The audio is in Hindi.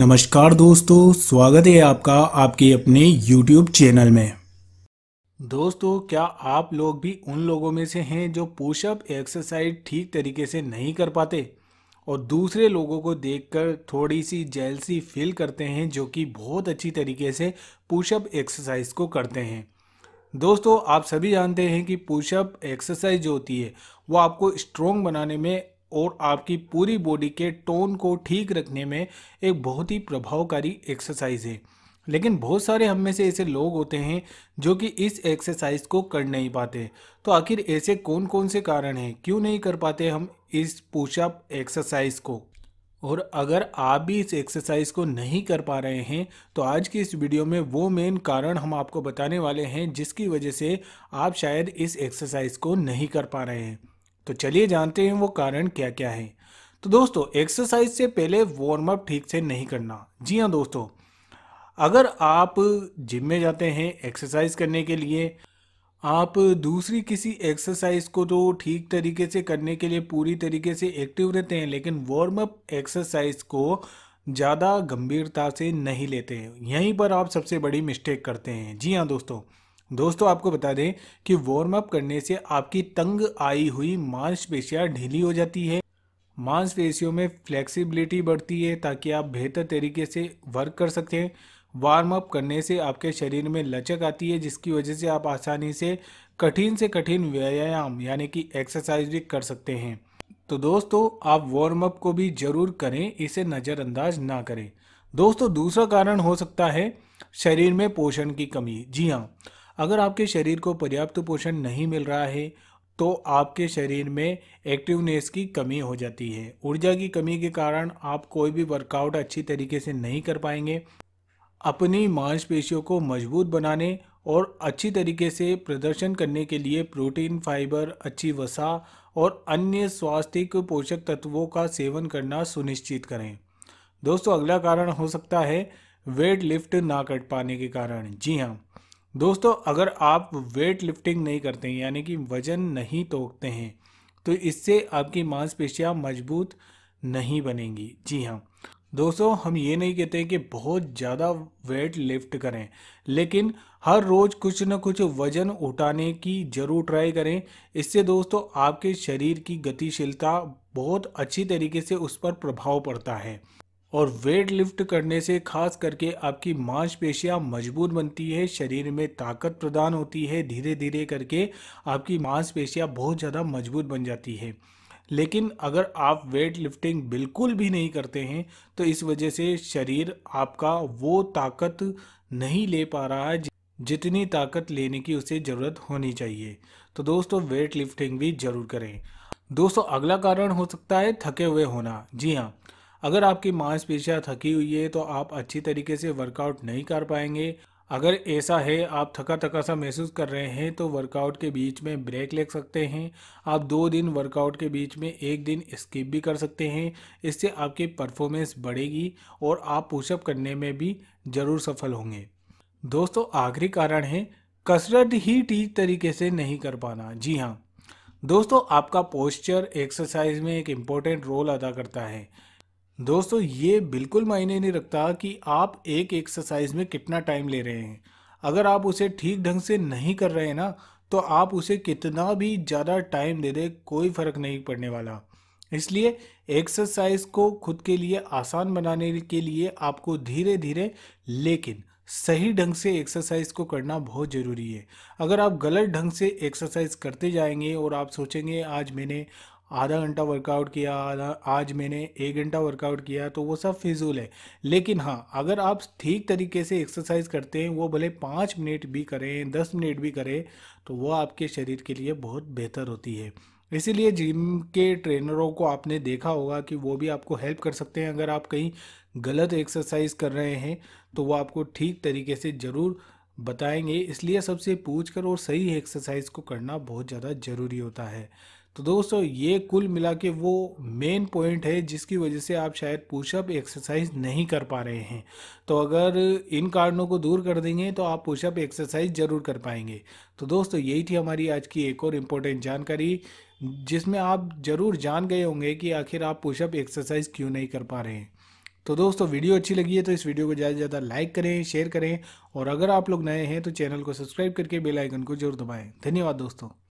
नमस्कार दोस्तों स्वागत है आपका आपके अपने YouTube चैनल में दोस्तों क्या आप लोग भी उन लोगों में से हैं जो पुशअप एक्सरसाइज ठीक तरीके से नहीं कर पाते और दूसरे लोगों को देखकर थोड़ी सी जेलसी फील करते हैं जो कि बहुत अच्छी तरीके से पुशअप एक्सरसाइज को करते हैं दोस्तों आप सभी जानते हैं कि पुशअप एक्सरसाइज जो होती है वो आपको स्ट्रोंग बनाने में और आपकी पूरी बॉडी के टोन को ठीक रखने में एक बहुत ही प्रभावकारी एक्सरसाइज है लेकिन बहुत सारे हम में से ऐसे लोग होते हैं जो कि इस एक्सरसाइज को कर नहीं पाते तो आखिर ऐसे कौन कौन से कारण हैं क्यों नहीं कर पाते हम इस पुशअप एक्सरसाइज को और अगर आप भी इस एक्सरसाइज को नहीं कर पा रहे हैं तो आज की इस वीडियो में वो मेन कारण हम आपको बताने वाले हैं जिसकी वजह से आप शायद इस एक्सरसाइज को नहीं कर पा रहे हैं तो चलिए जानते हैं वो कारण क्या क्या है तो दोस्तों एक्सरसाइज से पहले वार्म अप ठीक से नहीं करना जी हाँ दोस्तों अगर आप जिम में जाते हैं एक्सरसाइज करने के लिए आप दूसरी किसी एक्सरसाइज को तो ठीक तरीके से करने के लिए पूरी तरीके से एक्टिव रहते हैं लेकिन वार्म अप एक्सरसाइज को ज़्यादा गंभीरता से नहीं लेते हैं यहीं पर आप सबसे बड़ी मिस्टेक करते हैं जी हाँ दोस्तों दोस्तों आपको बता दें कि वार्म अप करने से आपकी तंग आई हुई मांसपेशियां ढीली हो जाती है मांसपेशियों में फ्लेक्सिबिलिटी बढ़ती है ताकि आप बेहतर तरीके से वर्क कर सकें वार्म अप करने से आपके शरीर में लचक आती है जिसकी वजह से आप आसानी से कठिन से कठिन व्यायाम यानी कि एक्सरसाइज भी कर सकते हैं तो दोस्तों आप वार्म अप को भी ज़रूर करें इसे नज़रअंदाज ना करें दोस्तों दूसरा कारण हो सकता है शरीर में पोषण की कमी जी हाँ अगर आपके शरीर को पर्याप्त पोषण नहीं मिल रहा है तो आपके शरीर में एक्टिवनेस की कमी हो जाती है ऊर्जा की कमी के कारण आप कोई भी वर्कआउट अच्छी तरीके से नहीं कर पाएंगे अपनी मांसपेशियों को मजबूत बनाने और अच्छी तरीके से प्रदर्शन करने के लिए प्रोटीन फाइबर अच्छी वसा और अन्य स्वास्थ्य पोषक तत्वों का सेवन करना सुनिश्चित करें दोस्तों अगला कारण हो सकता है वेट लिफ्ट ना कर पाने के कारण जी हाँ दोस्तों अगर आप वेट लिफ्टिंग नहीं करते हैं यानी कि वजन नहीं तोकते हैं तो इससे आपकी मांसपेशियां मजबूत नहीं बनेंगी जी हाँ दोस्तों हम ये नहीं कहते कि बहुत ज़्यादा वेट लिफ्ट करें लेकिन हर रोज़ कुछ न कुछ वज़न उठाने की ज़रूर ट्राई करें इससे दोस्तों आपके शरीर की गतिशीलता बहुत अच्छी तरीके से उस पर प्रभाव पड़ता है और वेट लिफ्ट करने से खास करके आपकी मांसपेशियां मजबूत बनती है शरीर में ताकत प्रदान होती है धीरे धीरे करके आपकी मांसपेशियां बहुत ज़्यादा मजबूत बन जाती है लेकिन अगर आप वेट लिफ्टिंग बिल्कुल भी नहीं करते हैं तो इस वजह से शरीर आपका वो ताकत नहीं ले पा रहा है जितनी ताकत लेने की उसे ज़रूरत होनी चाहिए तो दोस्तों वेट लिफ्टिंग भी ज़रूर करें दोस्तों अगला कारण हो सकता है थके हुए होना जी हाँ अगर आपकी मांसपेशियां थकी हुई है तो आप अच्छी तरीके से वर्कआउट नहीं कर पाएंगे अगर ऐसा है आप थका थका सा महसूस कर रहे हैं तो वर्कआउट के बीच में ब्रेक ले सकते हैं आप दो दिन वर्कआउट के बीच में एक दिन स्किप भी कर सकते हैं इससे आपकी परफॉर्मेंस बढ़ेगी और आप पुशअप करने में भी ज़रूर सफल होंगे दोस्तों आखिरी कारण है कसरत ही ठीक तरीके से नहीं कर पाना जी हाँ दोस्तों आपका पोस्चर एक्सरसाइज में एक इम्पॉर्टेंट रोल अदा करता है दोस्तों ये बिल्कुल मायने नहीं रखता कि आप एक एक्सरसाइज में कितना टाइम ले रहे हैं अगर आप उसे ठीक ढंग से नहीं कर रहे हैं ना तो आप उसे कितना भी ज़्यादा टाइम दे दे कोई फ़र्क नहीं पड़ने वाला इसलिए एक्सरसाइज को खुद के लिए आसान बनाने के लिए आपको धीरे धीरे लेकिन सही ढंग से एक्सरसाइज को करना बहुत ज़रूरी है अगर आप गलत ढंग से एक्सरसाइज करते जाएंगे और आप सोचेंगे आज मैंने आधा घंटा वर्कआउट किया आधा आज मैंने एक घंटा वर्कआउट किया तो वो सब फिजूल है लेकिन हाँ अगर आप ठीक तरीके से एक्सरसाइज करते हैं वो भले पाँच मिनट भी करें दस मिनट भी करें तो वो आपके शरीर के लिए बहुत बेहतर होती है इसीलिए जिम के ट्रेनरों को आपने देखा होगा कि वो भी आपको हेल्प कर सकते हैं अगर आप कहीं गलत एक्सरसाइज कर रहे हैं तो वो आपको ठीक तरीके से ज़रूर बताएंगे इसलिए सबसे पूछ कर और सही एक्सरसाइज को करना बहुत ज़्यादा ज़रूरी होता है तो दोस्तों ये कुल मिला के वो मेन पॉइंट है जिसकी वजह से आप शायद पुशअप एक्सरसाइज नहीं कर पा रहे हैं तो अगर इन कारणों को दूर कर देंगे तो आप पुशअप एक्सरसाइज ज़रूर कर पाएंगे तो दोस्तों यही थी हमारी आज की एक और इम्पोर्टेंट जानकारी जिसमें आप ज़रूर जान गए होंगे कि आखिर आप पुशअप एक्सरसाइज क्यों नहीं कर पा रहे हैं तो दोस्तों वीडियो अच्छी लगी है तो इस वीडियो को ज़्यादा से ज़्यादा लाइक करें शेयर करें और अगर आप लोग नए हैं तो चैनल को सब्सक्राइब करके बेल आइकन को जरूर दबाएं धन्यवाद दोस्तों